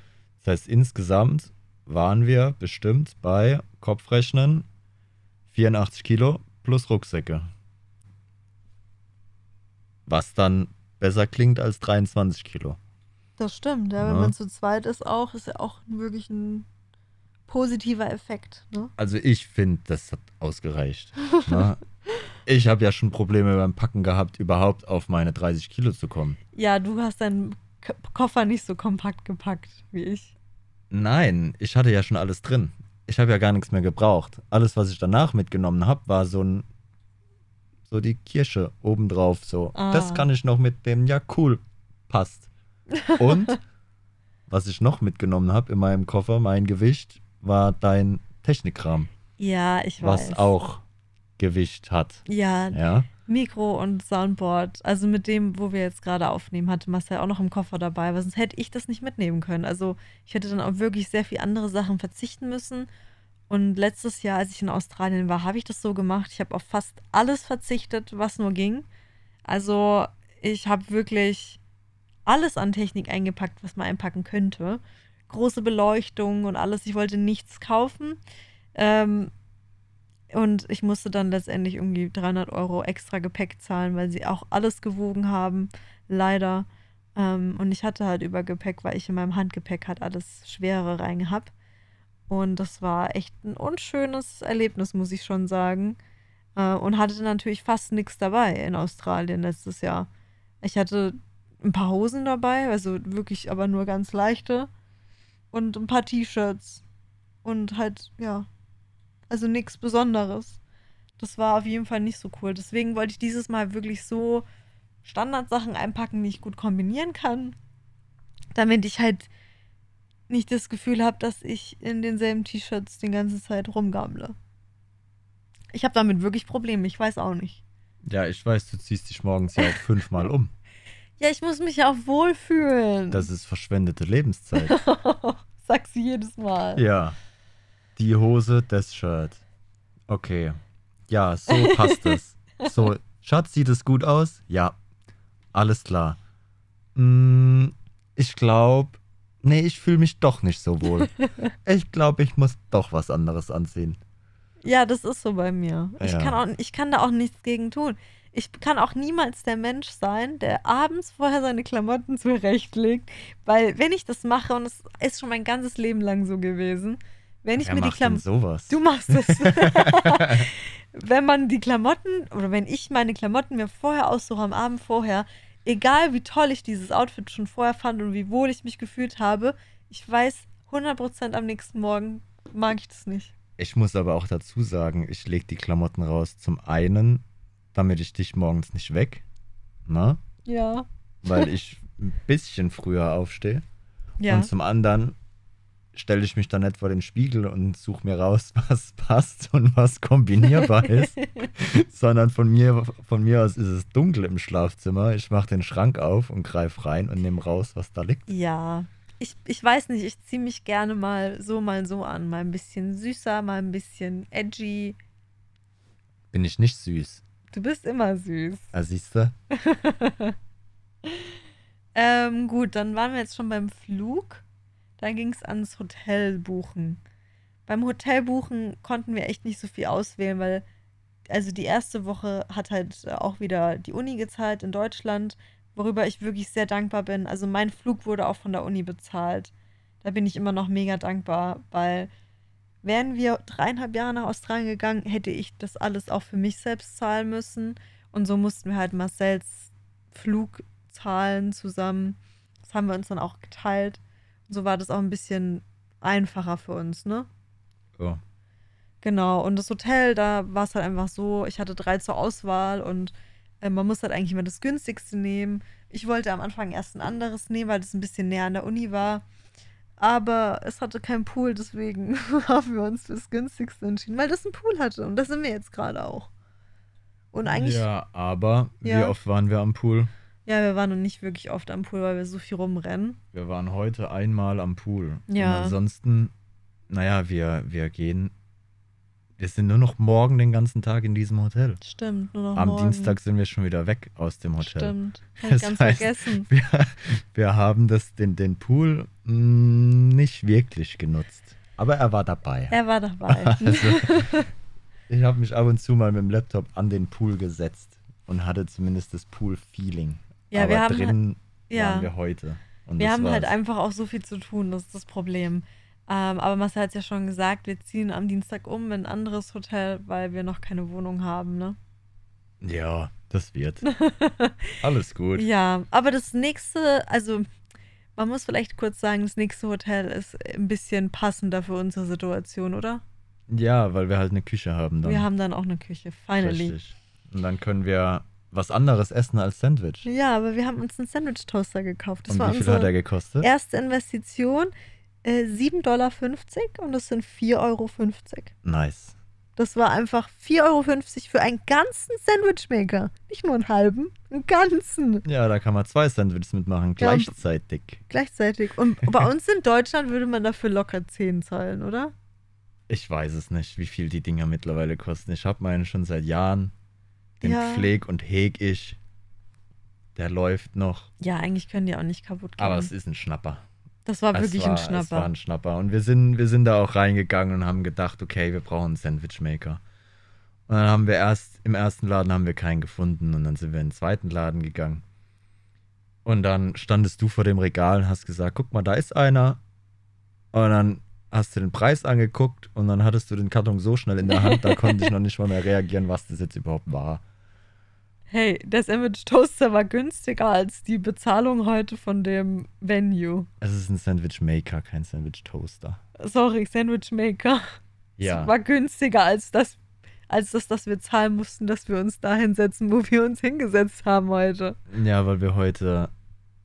Das heißt, insgesamt waren wir bestimmt bei Kopfrechnen 84 Kilo plus Rucksäcke. Was dann besser klingt als 23 Kilo. Das stimmt, ja, ja. wenn ne? man zu zweit ist auch, ist ja auch wirklich ein positiver Effekt. Ne? Also ich finde, das hat ausgereicht. ne? Ich habe ja schon Probleme beim Packen gehabt, überhaupt auf meine 30 Kilo zu kommen. Ja, du hast deinen K Koffer nicht so kompakt gepackt wie ich. Nein, ich hatte ja schon alles drin. Ich habe ja gar nichts mehr gebraucht. Alles, was ich danach mitgenommen habe, war so ein so die Kirsche obendrauf. So. Ah. Das kann ich noch mitnehmen. ja cool, passt. Und was ich noch mitgenommen habe in meinem Koffer, mein Gewicht, war dein Technikkram. Ja, ich weiß. Was auch Gewicht hat. Ja, ja. Mikro und Soundboard. Also mit dem, wo wir jetzt gerade aufnehmen, hatte Marcel auch noch im Koffer dabei, weil sonst hätte ich das nicht mitnehmen können. Also ich hätte dann auch wirklich sehr viel andere Sachen verzichten müssen und letztes Jahr, als ich in Australien war, habe ich das so gemacht. Ich habe auf fast alles verzichtet, was nur ging. Also ich habe wirklich alles an Technik eingepackt, was man einpacken könnte. Große Beleuchtung und alles. Ich wollte nichts kaufen. Ähm, und ich musste dann letztendlich irgendwie 300 Euro extra Gepäck zahlen, weil sie auch alles gewogen haben, leider. Ähm, und ich hatte halt über Gepäck, weil ich in meinem Handgepäck halt alles Schwere rein und das war echt ein unschönes Erlebnis, muss ich schon sagen. Äh, und hatte natürlich fast nichts dabei in Australien letztes Jahr. Ich hatte ein paar Hosen dabei, also wirklich aber nur ganz leichte. Und ein paar T-Shirts. Und halt, ja. Also nichts Besonderes. Das war auf jeden Fall nicht so cool. Deswegen wollte ich dieses Mal wirklich so Standardsachen einpacken, die ich gut kombinieren kann. Damit ich halt nicht das Gefühl habe, dass ich in denselben T-Shirts die ganze Zeit rumgammle. Ich habe damit wirklich Probleme, ich weiß auch nicht. Ja, ich weiß, du ziehst dich morgens ja auch fünfmal um. Ja, ich muss mich ja auch wohlfühlen. Das ist verschwendete Lebenszeit. Sag sie jedes Mal. Ja. Die Hose, das Shirt. Okay. Ja, so passt es. So, Schatz, sieht es gut aus? Ja. Alles klar. Mm, ich glaube, nee, ich fühle mich doch nicht so wohl. ich glaube, ich muss doch was anderes anziehen. Ja, das ist so bei mir. Ja. Ich, kann auch, ich kann da auch nichts gegen tun. Ich kann auch niemals der Mensch sein, der abends vorher seine Klamotten zurechtlegt, weil wenn ich das mache, und es ist schon mein ganzes Leben lang so gewesen, wenn ich Wer mir die Klamotten. Du machst es. wenn man die Klamotten oder wenn ich meine Klamotten mir vorher aussuche am Abend vorher, egal wie toll ich dieses Outfit schon vorher fand und wie wohl ich mich gefühlt habe, ich weiß 100% am nächsten Morgen mag ich das nicht. Ich muss aber auch dazu sagen, ich lege die Klamotten raus. Zum einen, damit ich dich morgens nicht weg. Na? Ne? Ja. Weil ich ein bisschen früher aufstehe. Ja. Und zum anderen, stelle ich mich dann nicht vor den Spiegel und suche mir raus, was passt und was kombinierbar ist, sondern von mir, von mir aus ist es dunkel im Schlafzimmer. Ich mache den Schrank auf und greife rein und nehme raus, was da liegt. Ja, ich, ich weiß nicht, ich ziehe mich gerne mal so, mal so an. Mal ein bisschen süßer, mal ein bisschen edgy. Bin ich nicht süß? Du bist immer süß. Ah, siehst du? ähm, gut, dann waren wir jetzt schon beim Flug. Dann ging es ans Hotel buchen. Beim Hotel buchen konnten wir echt nicht so viel auswählen, weil also die erste Woche hat halt äh, auch wieder die Uni gezahlt in Deutschland, worüber ich wirklich sehr dankbar bin. Also mein Flug wurde auch von der Uni bezahlt. Da bin ich immer noch mega dankbar, weil wären wir dreieinhalb Jahre nach Australien gegangen, hätte ich das alles auch für mich selbst zahlen müssen. Und so mussten wir halt Marcells Flug zahlen zusammen. Das haben wir uns dann auch geteilt. So war das auch ein bisschen einfacher für uns, ne? Ja. Genau, und das Hotel, da war es halt einfach so, ich hatte drei zur Auswahl und äh, man muss halt eigentlich immer das günstigste nehmen. Ich wollte am Anfang erst ein anderes nehmen, weil das ein bisschen näher an der Uni war. Aber es hatte keinen Pool, deswegen haben wir uns fürs günstigste entschieden, weil das einen Pool hatte und das sind wir jetzt gerade auch. Und eigentlich. Ja, aber ja. wie oft waren wir am Pool? Ja, wir waren noch nicht wirklich oft am Pool, weil wir so viel rumrennen. Wir waren heute einmal am Pool. Ja. Und ansonsten, naja, wir, wir gehen. Wir sind nur noch morgen den ganzen Tag in diesem Hotel. Stimmt, nur noch Am morgen. Dienstag sind wir schon wieder weg aus dem Hotel. Stimmt, hab das ganz heißt, vergessen. Wir, wir, haben das, den, den Pool mh, mm, nicht wirklich genutzt. Aber er war dabei. Er war dabei. Also, ich habe mich ab und zu mal mit dem Laptop an den Pool gesetzt und hatte zumindest das Pool-Feeling. Ja, Aber wir haben drin halt- ja. waren wir heute. Und wir haben war's. halt einfach auch so viel zu tun, das ist das Problem. Ähm, aber Marcel hat es ja schon gesagt, wir ziehen am Dienstag um in ein anderes Hotel, weil wir noch keine Wohnung haben, ne? Ja, das wird. Alles gut. Ja, aber das nächste, also man muss vielleicht kurz sagen, das nächste Hotel ist ein bisschen passender für unsere Situation, oder? Ja, weil wir halt eine Küche haben dann. Wir haben dann auch eine Küche, finally. Richtig. Und dann können wir was anderes essen als Sandwich. Ja, aber wir haben uns einen Sandwich-Toaster gekauft. Das und war wie viel hat der gekostet? Erste Investition äh, 7,50 Dollar und das sind 4,50 Euro. Nice. Das war einfach 4,50 Euro für einen ganzen Sandwichmaker. Nicht nur einen halben, einen ganzen. Ja, da kann man zwei Sandwiches mitmachen, gleichzeitig. Ja, gleichzeitig. Und bei uns in Deutschland würde man dafür locker 10 zahlen, oder? Ich weiß es nicht, wie viel die Dinger mittlerweile kosten. Ich habe meine schon seit Jahren. Den ja. pfleg und heg ich. Der läuft noch. Ja, eigentlich können die auch nicht kaputt gehen. Aber es ist ein Schnapper. Das war wirklich war, ein Schnapper. Das war ein Schnapper. Und wir sind, wir sind da auch reingegangen und haben gedacht, okay, wir brauchen einen Sandwichmaker. Und dann haben wir erst, im ersten Laden haben wir keinen gefunden und dann sind wir in den zweiten Laden gegangen. Und dann standest du vor dem Regal und hast gesagt, guck mal, da ist einer. Und dann hast du den Preis angeguckt und dann hattest du den Karton so schnell in der Hand, da konnte ich noch nicht mal mehr reagieren, was das jetzt überhaupt war. Hey, der Sandwich Toaster war günstiger als die Bezahlung heute von dem Venue. Es ist ein Sandwich Maker, kein Sandwich Toaster. Sorry, Sandwich Maker. Ja. Es war günstiger als das, als das, dass wir zahlen mussten, dass wir uns da hinsetzen, wo wir uns hingesetzt haben heute. Ja, weil wir heute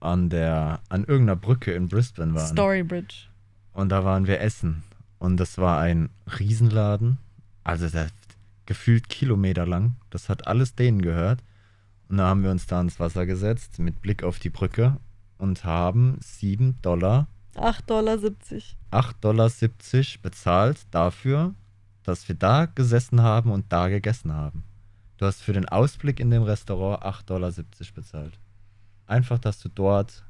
an der, an irgendeiner Brücke in Brisbane waren. Story Bridge. Und da waren wir essen. Und das war ein Riesenladen. Also der, gefühlt Kilometer lang. Das hat alles denen gehört. Und da haben wir uns da ins Wasser gesetzt mit Blick auf die Brücke und haben 7 Dollar. 8,70 Dollar. 8,70 Dollar bezahlt dafür, dass wir da gesessen haben und da gegessen haben. Du hast für den Ausblick in dem Restaurant 8,70 Dollar bezahlt. Einfach, dass du dort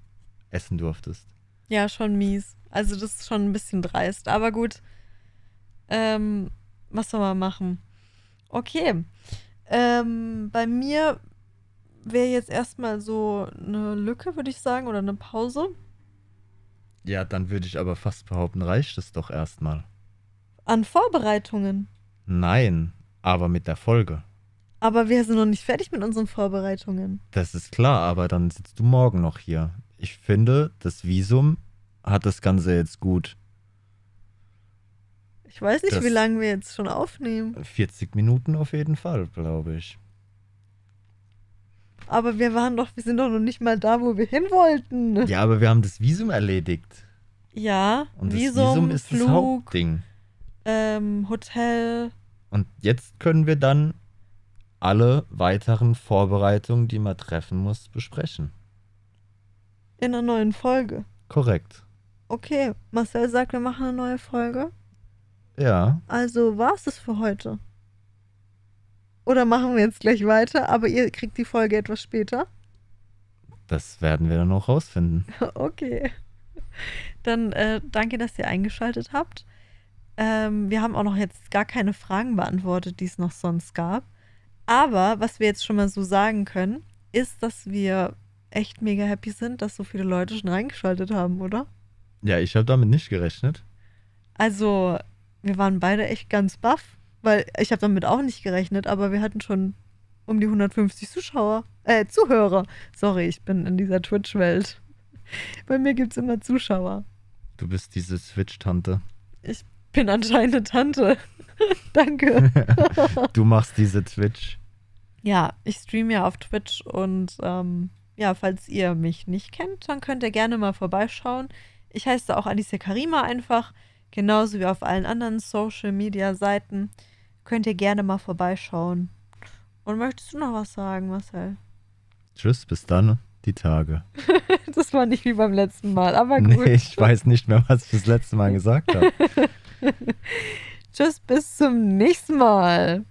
essen durftest. Ja, schon mies. Also das ist schon ein bisschen dreist. Aber gut, ähm, was soll man machen? Okay. Ähm, bei mir wäre jetzt erstmal so eine Lücke, würde ich sagen, oder eine Pause. Ja, dann würde ich aber fast behaupten, reicht es doch erstmal. An Vorbereitungen? Nein, aber mit der Folge. Aber wir sind noch nicht fertig mit unseren Vorbereitungen. Das ist klar, aber dann sitzt du morgen noch hier ich finde, das Visum hat das Ganze jetzt gut. Ich weiß nicht, das wie lange wir jetzt schon aufnehmen. 40 Minuten auf jeden Fall, glaube ich. Aber wir waren doch, wir sind doch noch nicht mal da, wo wir hin wollten. Ja, aber wir haben das Visum erledigt. Ja, und Visum, das Visum ist Flug, das Hauptding. Ähm, Hotel. Und jetzt können wir dann alle weiteren Vorbereitungen, die man treffen muss, besprechen. In einer neuen Folge. Korrekt. Okay, Marcel sagt, wir machen eine neue Folge. Ja. Also war es das für heute. Oder machen wir jetzt gleich weiter, aber ihr kriegt die Folge etwas später? Das werden wir dann noch rausfinden. Okay. Dann äh, danke, dass ihr eingeschaltet habt. Ähm, wir haben auch noch jetzt gar keine Fragen beantwortet, die es noch sonst gab. Aber was wir jetzt schon mal so sagen können, ist, dass wir echt mega happy sind, dass so viele Leute schon reingeschaltet haben, oder? Ja, ich habe damit nicht gerechnet. Also, wir waren beide echt ganz baff, weil ich habe damit auch nicht gerechnet, aber wir hatten schon um die 150 Zuschauer, äh, Zuhörer. Sorry, ich bin in dieser Twitch-Welt. Bei mir gibt es immer Zuschauer. Du bist diese Switch-Tante. Ich bin anscheinend eine Tante. Danke. du machst diese Twitch. Ja, ich streame ja auf Twitch und ähm, ja, falls ihr mich nicht kennt, dann könnt ihr gerne mal vorbeischauen. Ich heiße auch Alice Karima einfach, genauso wie auf allen anderen Social Media Seiten. Könnt ihr gerne mal vorbeischauen. Und möchtest du noch was sagen, Marcel? Tschüss, bis dann, die Tage. das war nicht wie beim letzten Mal, aber gut. Nee, ich weiß nicht mehr, was ich das letzte Mal gesagt habe. Tschüss, bis zum nächsten Mal.